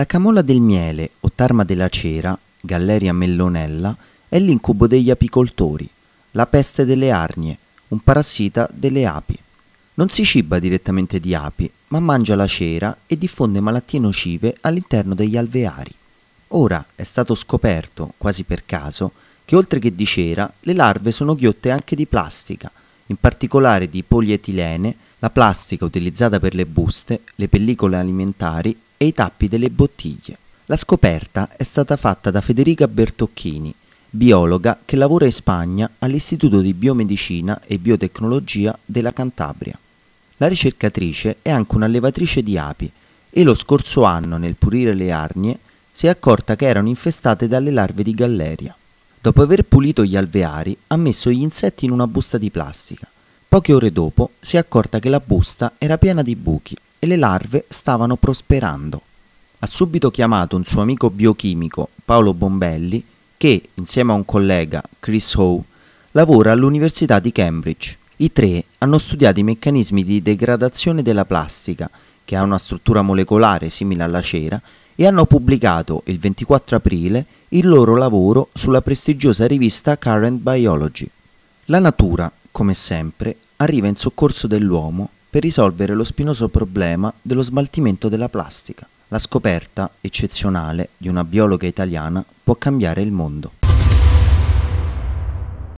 La Camola del Miele o Tarma della Cera, Galleria Mellonella, è l'incubo degli apicoltori, la peste delle arnie, un parassita delle api. Non si ciba direttamente di api, ma mangia la cera e diffonde malattie nocive all'interno degli alveari. Ora è stato scoperto, quasi per caso, che oltre che di cera, le larve sono ghiotte anche di plastica, in particolare di polietilene, la plastica utilizzata per le buste, le pellicole alimentari e i tappi delle bottiglie. La scoperta è stata fatta da Federica Bertocchini, biologa che lavora in Spagna all'Istituto di Biomedicina e Biotecnologia della Cantabria. La ricercatrice è anche un'allevatrice di api e lo scorso anno nel pulire le arnie si è accorta che erano infestate dalle larve di galleria. Dopo aver pulito gli alveari ha messo gli insetti in una busta di plastica. Poche ore dopo si è accorta che la busta era piena di buchi e le larve stavano prosperando. Ha subito chiamato un suo amico biochimico, Paolo Bombelli, che, insieme a un collega, Chris Howe, lavora all'Università di Cambridge. I tre hanno studiato i meccanismi di degradazione della plastica, che ha una struttura molecolare simile alla cera, e hanno pubblicato il 24 aprile il loro lavoro sulla prestigiosa rivista Current Biology. La natura, come sempre, arriva in soccorso dell'uomo per risolvere lo spinoso problema dello smaltimento della plastica. La scoperta, eccezionale, di una biologa italiana può cambiare il mondo.